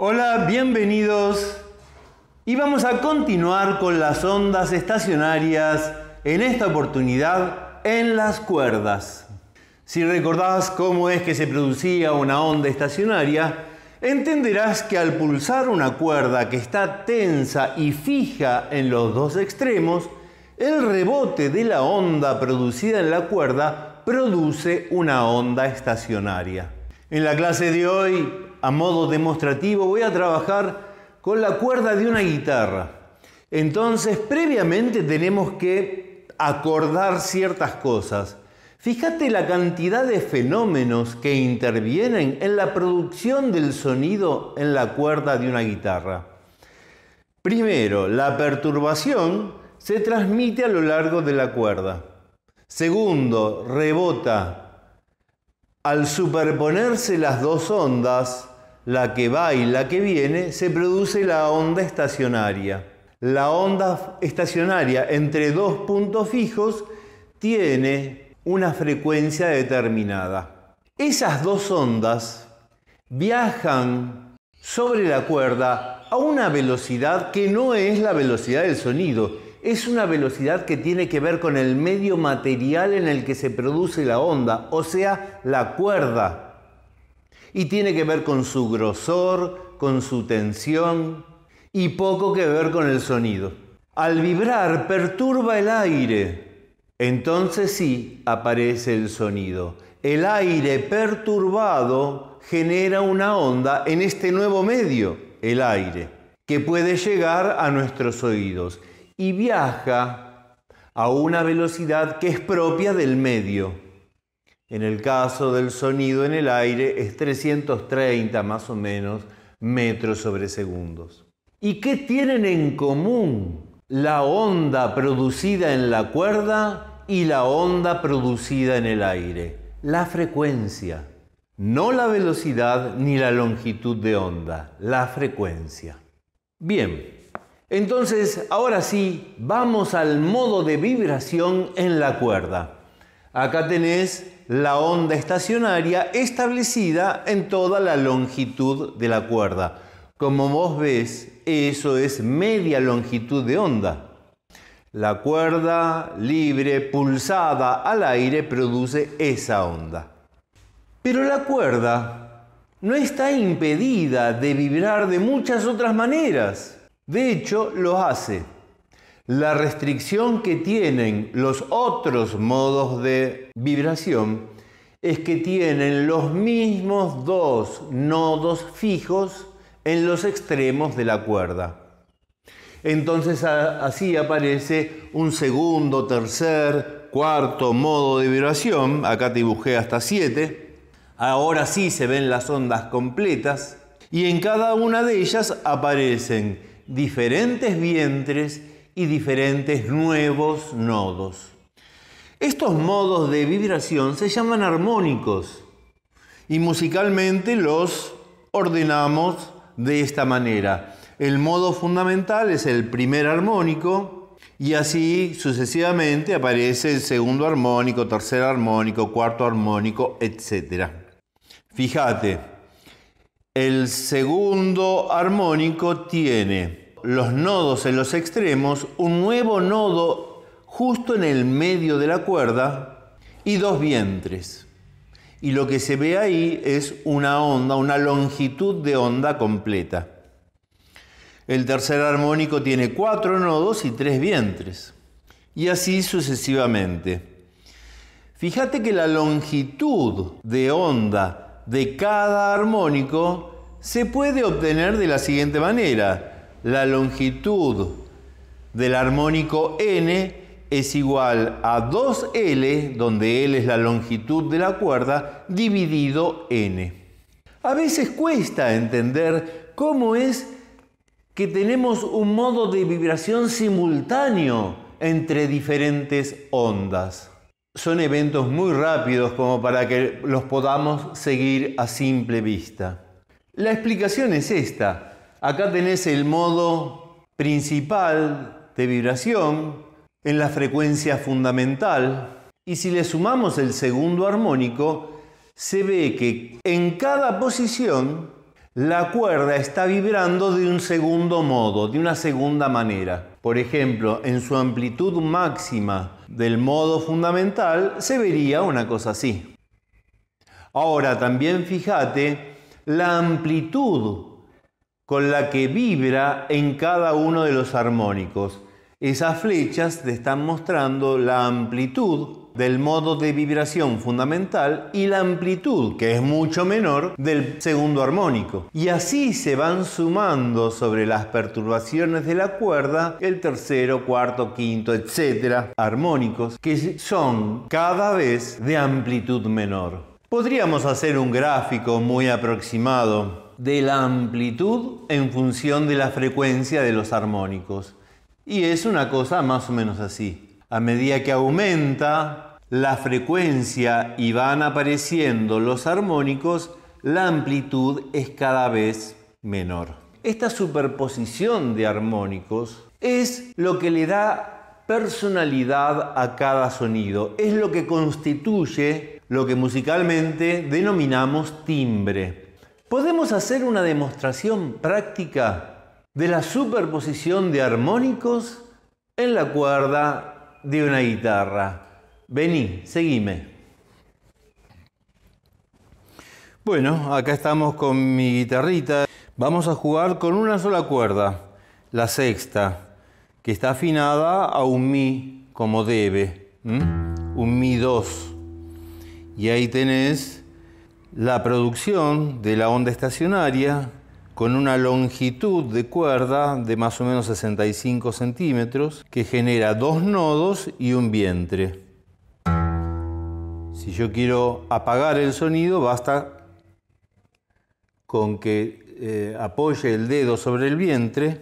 Hola, bienvenidos. Y vamos a continuar con las ondas estacionarias, en esta oportunidad en las cuerdas. Si recordás cómo es que se producía una onda estacionaria, entenderás que al pulsar una cuerda que está tensa y fija en los dos extremos, el rebote de la onda producida en la cuerda produce una onda estacionaria. En la clase de hoy a modo demostrativo, voy a trabajar con la cuerda de una guitarra. Entonces, previamente tenemos que acordar ciertas cosas. Fíjate la cantidad de fenómenos que intervienen en la producción del sonido en la cuerda de una guitarra. Primero, la perturbación se transmite a lo largo de la cuerda. Segundo, rebota. Al superponerse las dos ondas, la que va y la que viene, se produce la onda estacionaria. La onda estacionaria entre dos puntos fijos tiene una frecuencia determinada. Esas dos ondas viajan sobre la cuerda a una velocidad que no es la velocidad del sonido, es una velocidad que tiene que ver con el medio material en el que se produce la onda, o sea, la cuerda y tiene que ver con su grosor, con su tensión y poco que ver con el sonido. Al vibrar perturba el aire, entonces sí aparece el sonido. El aire perturbado genera una onda en este nuevo medio, el aire, que puede llegar a nuestros oídos y viaja a una velocidad que es propia del medio. En el caso del sonido en el aire es 330 más o menos metros sobre segundos. ¿Y qué tienen en común la onda producida en la cuerda y la onda producida en el aire? La frecuencia. No la velocidad ni la longitud de onda, la frecuencia. Bien, entonces ahora sí, vamos al modo de vibración en la cuerda. Acá tenés la onda estacionaria establecida en toda la longitud de la cuerda. Como vos ves, eso es media longitud de onda. La cuerda libre pulsada al aire produce esa onda. Pero la cuerda no está impedida de vibrar de muchas otras maneras. De hecho, lo hace la restricción que tienen los otros modos de vibración es que tienen los mismos dos nodos fijos en los extremos de la cuerda. Entonces así aparece un segundo, tercer, cuarto modo de vibración. Acá dibujé hasta siete. Ahora sí se ven las ondas completas. Y en cada una de ellas aparecen diferentes vientres y diferentes nuevos nodos. Estos modos de vibración se llaman armónicos y musicalmente los ordenamos de esta manera. El modo fundamental es el primer armónico y así sucesivamente aparece el segundo armónico, tercer armónico, cuarto armónico, etcétera. Fíjate, el segundo armónico tiene los nodos en los extremos, un nuevo nodo justo en el medio de la cuerda y dos vientres. Y lo que se ve ahí es una onda, una longitud de onda completa. El tercer armónico tiene cuatro nodos y tres vientres. Y así sucesivamente. Fíjate que la longitud de onda de cada armónico se puede obtener de la siguiente manera la longitud del armónico n es igual a 2L, donde L es la longitud de la cuerda, dividido N. A veces cuesta entender cómo es que tenemos un modo de vibración simultáneo entre diferentes ondas. Son eventos muy rápidos como para que los podamos seguir a simple vista. La explicación es esta. Acá tenés el modo principal de vibración en la frecuencia fundamental. Y si le sumamos el segundo armónico, se ve que en cada posición la cuerda está vibrando de un segundo modo, de una segunda manera. Por ejemplo, en su amplitud máxima del modo fundamental se vería una cosa así. Ahora también fíjate la amplitud con la que vibra en cada uno de los armónicos. Esas flechas te están mostrando la amplitud del modo de vibración fundamental y la amplitud, que es mucho menor, del segundo armónico. Y así se van sumando sobre las perturbaciones de la cuerda el tercero, cuarto, quinto, etcétera, armónicos, que son cada vez de amplitud menor. Podríamos hacer un gráfico muy aproximado de la amplitud en función de la frecuencia de los armónicos. Y es una cosa más o menos así. A medida que aumenta la frecuencia y van apareciendo los armónicos, la amplitud es cada vez menor. Esta superposición de armónicos es lo que le da personalidad a cada sonido, es lo que constituye lo que musicalmente denominamos timbre podemos hacer una demostración práctica de la superposición de armónicos en la cuerda de una guitarra. Vení, seguime. Bueno, acá estamos con mi guitarrita. Vamos a jugar con una sola cuerda, la sexta, que está afinada a un mi como debe, un mi 2. Y ahí tenés la producción de la onda estacionaria con una longitud de cuerda de más o menos 65 centímetros que genera dos nodos y un vientre. Si yo quiero apagar el sonido, basta con que eh, apoye el dedo sobre el vientre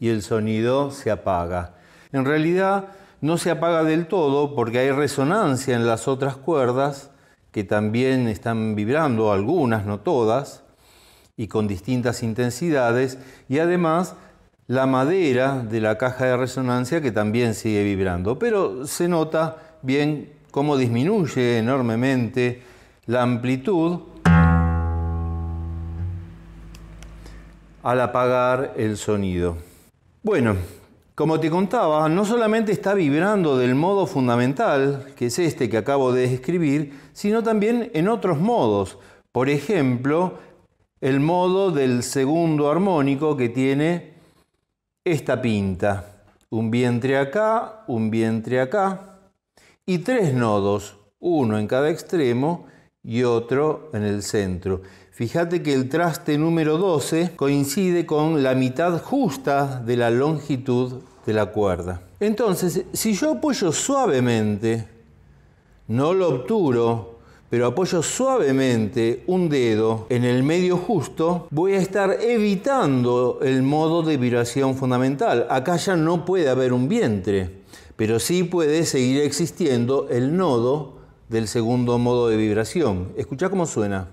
y el sonido se apaga. En realidad, no se apaga del todo porque hay resonancia en las otras cuerdas que también están vibrando, algunas, no todas, y con distintas intensidades, y además la madera de la caja de resonancia que también sigue vibrando, pero se nota bien cómo disminuye enormemente la amplitud al apagar el sonido. Bueno, como te contaba, no solamente está vibrando del modo fundamental, que es este que acabo de describir, sino también en otros modos. Por ejemplo, el modo del segundo armónico que tiene esta pinta. Un vientre acá, un vientre acá, y tres nodos, uno en cada extremo y otro en el centro. Fíjate que el traste número 12 coincide con la mitad justa de la longitud de la cuerda. Entonces, si yo apoyo suavemente, no lo obturo, pero apoyo suavemente un dedo en el medio justo, voy a estar evitando el modo de vibración fundamental. Acá ya no puede haber un vientre, pero sí puede seguir existiendo el nodo del segundo modo de vibración. Escucha cómo suena.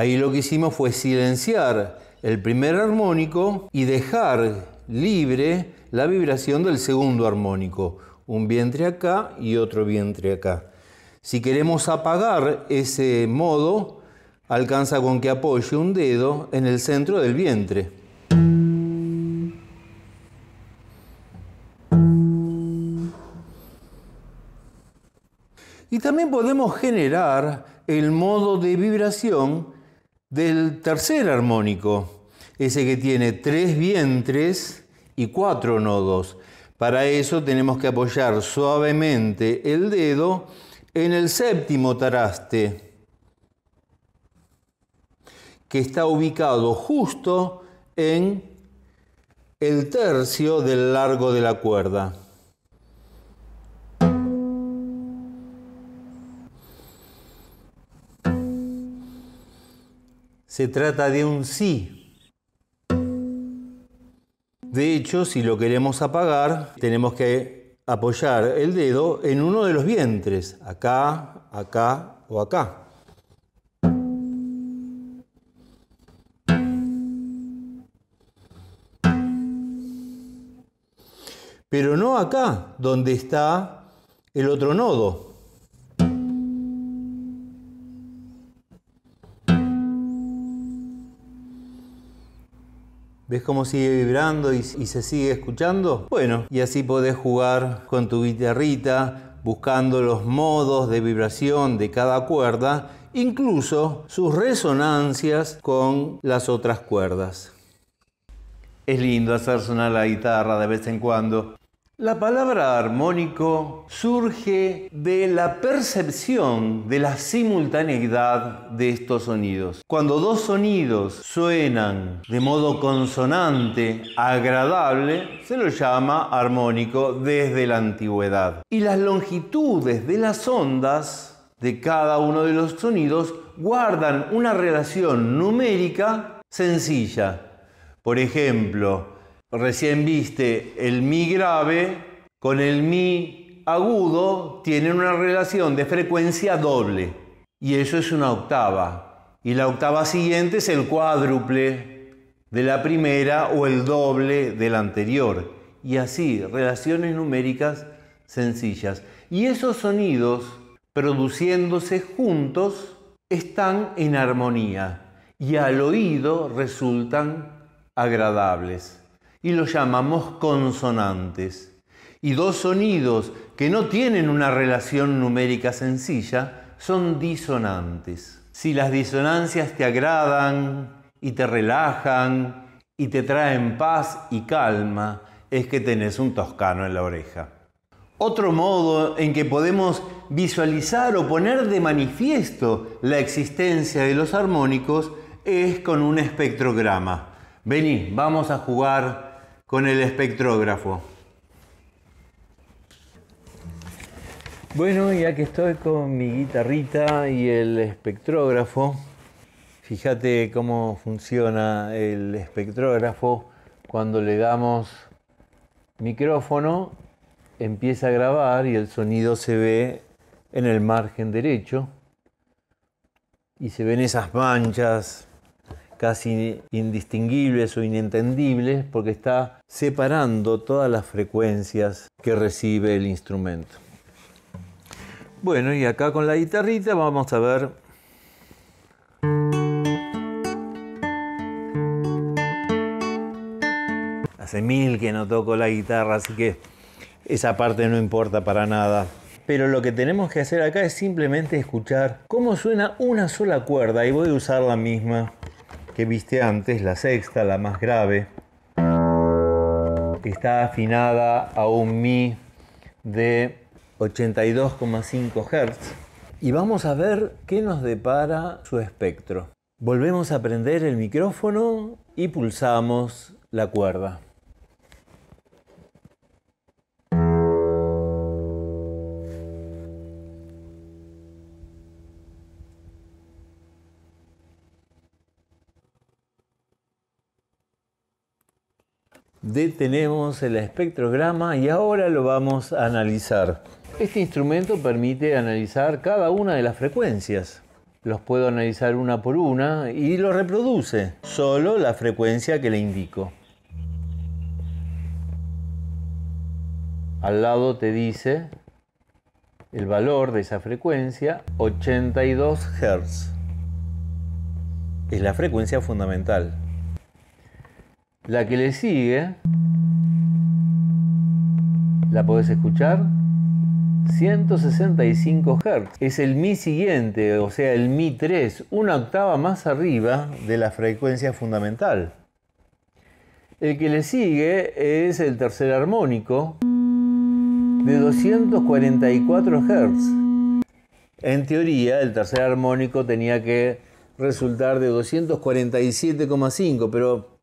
Ahí lo que hicimos fue silenciar el primer armónico y dejar libre la vibración del segundo armónico, un vientre acá y otro vientre acá. Si queremos apagar ese modo, alcanza con que apoye un dedo en el centro del vientre. Y también podemos generar el modo de vibración del tercer armónico, ese que tiene tres vientres y cuatro nodos. Para eso tenemos que apoyar suavemente el dedo en el séptimo taraste, que está ubicado justo en el tercio del largo de la cuerda. se trata de un sí. De hecho, si lo queremos apagar, tenemos que apoyar el dedo en uno de los vientres, acá, acá o acá. Pero no acá, donde está el otro nodo. ¿Ves cómo sigue vibrando y, se sigue escuchando? Bueno, y así podés jugar con tu guitarrita, buscando los modos de vibración de cada cuerda, incluso sus resonancias con las otras cuerdas. Es lindo hacer sonar la guitarra de vez en cuando, la palabra armónico surge de la percepción de la simultaneidad de estos sonidos. Cuando dos sonidos suenan de modo consonante, agradable, se lo llama armónico desde la antigüedad. Y las longitudes de las ondas de cada uno de los sonidos guardan una relación numérica sencilla. Por ejemplo, recién viste el mi grave con el mi agudo, tienen una relación de frecuencia doble. Y eso es una octava. Y la octava siguiente es el cuádruple de la primera o el doble del anterior. Y así, relaciones numéricas sencillas. Y esos sonidos, produciéndose juntos, están en armonía y al oído resultan agradables y los llamamos consonantes. Y dos sonidos que no tienen una relación numérica sencilla son disonantes. Si las disonancias te agradan y te relajan y te traen paz y calma, es que tenés un toscano en la oreja. Otro modo en que podemos visualizar o poner de manifiesto la existencia de los armónicos es con un espectrograma. Vení, vamos a jugar con el espectrógrafo. Bueno, ya que estoy con mi guitarrita y el espectrógrafo, fíjate cómo funciona el espectrógrafo cuando le damos micrófono, empieza a grabar y el sonido se ve en el margen derecho y se ven esas manchas casi indistinguibles o inentendibles porque está separando todas las frecuencias que recibe el instrumento. Bueno, y acá con la guitarrita vamos a ver Hace mil que no toco la guitarra, así que esa parte no importa para nada. Pero lo que tenemos que hacer acá es simplemente escuchar cómo suena una sola cuerda y voy a usar la misma viste antes, la sexta, la más grave, está afinada a un Mi de 82,5 Hz. Y vamos a ver qué nos depara su espectro. Volvemos a prender el micrófono y pulsamos la cuerda. tenemos el espectrograma y ahora lo vamos a analizar. Este instrumento permite analizar cada una de las frecuencias. Los puedo analizar una por una y lo reproduce, solo la frecuencia que le indico. Al lado te dice el valor de esa frecuencia, 82 Hz. Es la frecuencia fundamental. La que le sigue la podés escuchar 165 Hz. Es el Mi siguiente, o sea, el Mi 3, una octava más arriba de la frecuencia fundamental. El que le sigue es el tercer armónico de 244 Hz. En teoría, el tercer armónico tenía que resultar de 247,5, pero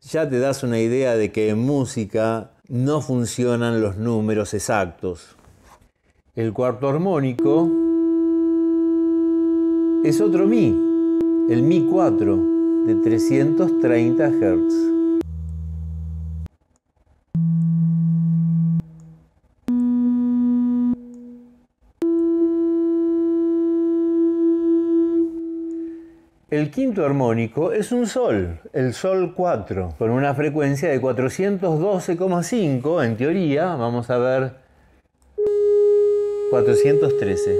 ya te das una idea de que en música no funcionan los números exactos. El cuarto armónico es otro Mi, el Mi 4 de 330 Hz. El quinto armónico es un sol, el sol 4, con una frecuencia de 412,5, en teoría, vamos a ver 413.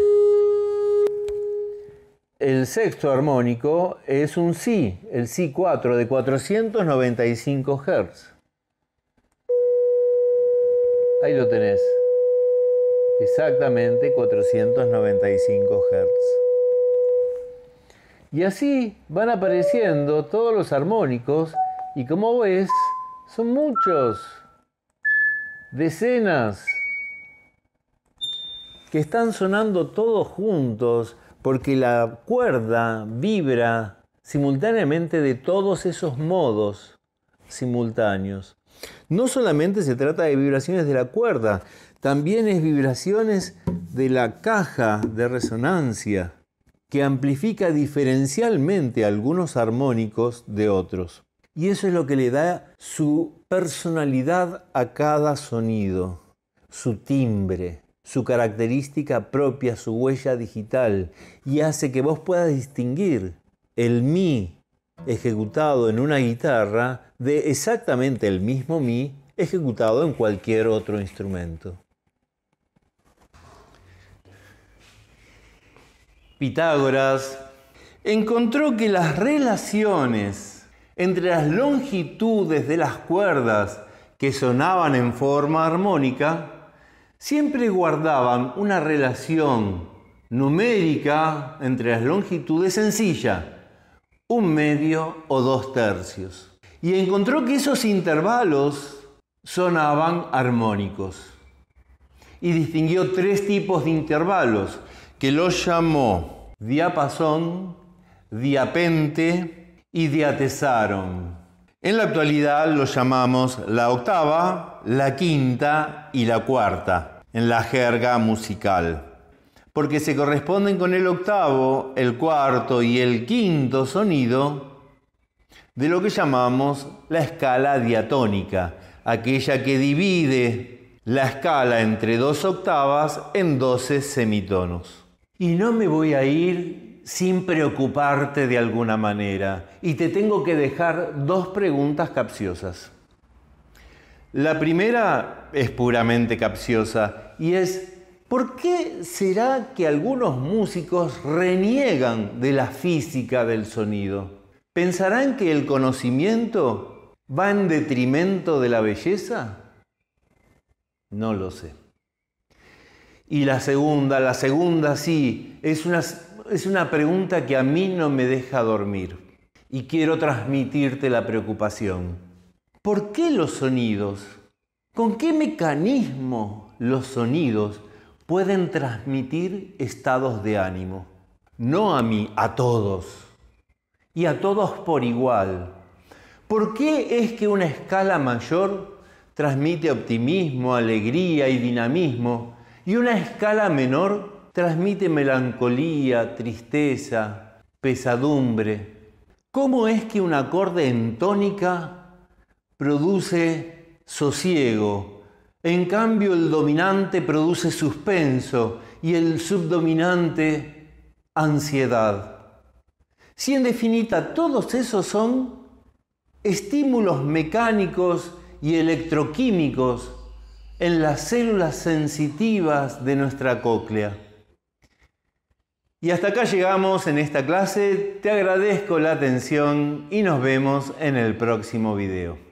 El sexto armónico es un si, el si 4 de 495 Hz. Ahí lo tenés. Exactamente 495 Hz. Y así van apareciendo todos los armónicos y como ves, son muchos, decenas, que están sonando todos juntos porque la cuerda vibra simultáneamente de todos esos modos simultáneos. No solamente se trata de vibraciones de la cuerda, también es vibraciones de la caja de resonancia que amplifica diferencialmente algunos armónicos de otros. Y eso es lo que le da su personalidad a cada sonido, su timbre, su característica propia, su huella digital, y hace que vos puedas distinguir el mi ejecutado en una guitarra de exactamente el mismo mi ejecutado en cualquier otro instrumento. Pitágoras, encontró que las relaciones entre las longitudes de las cuerdas que sonaban en forma armónica siempre guardaban una relación numérica entre las longitudes sencilla, un medio o dos tercios. Y encontró que esos intervalos sonaban armónicos. Y distinguió tres tipos de intervalos que lo llamó diapasón, diapente y diatesaron. En la actualidad lo llamamos la octava, la quinta y la cuarta en la jerga musical, porque se corresponden con el octavo, el cuarto y el quinto sonido de lo que llamamos la escala diatónica, aquella que divide la escala entre dos octavas en doce semitonos. Y no me voy a ir sin preocuparte de alguna manera. Y te tengo que dejar dos preguntas capciosas. La primera es puramente capciosa y es, ¿por qué será que algunos músicos reniegan de la física del sonido? ¿Pensarán que el conocimiento va en detrimento de la belleza? No lo sé. Y la segunda, la segunda sí, es una, es una pregunta que a mí no me deja dormir. Y quiero transmitirte la preocupación. ¿Por qué los sonidos? ¿Con qué mecanismo los sonidos pueden transmitir estados de ánimo? No a mí, a todos. Y a todos por igual. ¿Por qué es que una escala mayor transmite optimismo, alegría y dinamismo y una escala menor transmite melancolía, tristeza, pesadumbre. ¿Cómo es que un acorde en tónica produce sosiego? En cambio el dominante produce suspenso y el subdominante ansiedad. Si en definitiva todos esos son estímulos mecánicos y electroquímicos en las células sensitivas de nuestra cóclea. Y hasta acá llegamos en esta clase, te agradezco la atención y nos vemos en el próximo video.